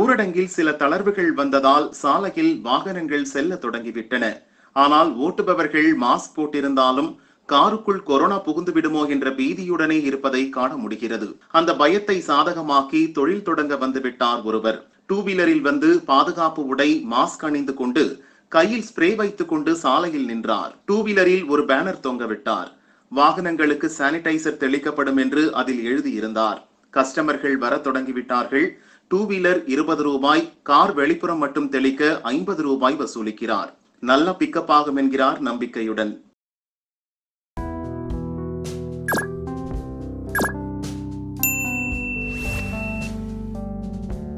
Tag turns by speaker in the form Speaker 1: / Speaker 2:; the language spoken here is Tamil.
Speaker 1: ஊரடங்கில் சில தளர்வுகள் வந்ததால் சாலையில் வாகனங்கள் செல்ல தொடங்கிவிட்டன ஆனால் ஓட்டுபவர்கள் மாஸ்க் போட்டிருந்தாலும் காருக்குள் கொரோனா புகுந்து விடுமோ என்ற பீதியுடனே இருப்பதை காண முடிகிறது அந்த பயத்தை சாதகமாக்கி தொழில் தொடங்க வந்துவிட்டார் ஒருவர் டூ வீலரில் வந்து பாதுகாப்பு உடை மாஸ்க் அணிந்து கொண்டு கையில் ஸ்ப்ரே வைத்துக் கொண்டு சாலையில் நின்றார் டூ வீலரில் ஒரு பேனர் தொங்கவிட்டார் வாகனங்களுக்கு சானிடைசர் தெளிக்கப்படும் என்று அதில் எழுதியிருந்தார் கஸ்டமர்கள் வர தொடங்கிவிட்டார்கள் டூ வீலர் இருபது ரூபாய் கார் வெளிப்புறம் மட்டும் தெளிக்க ஐம்பது ரூபாய் வசூலிக்கிறார் நல்ல பிக்கப் ஆகும் என்கிறார் நம்பிக்கையுடன்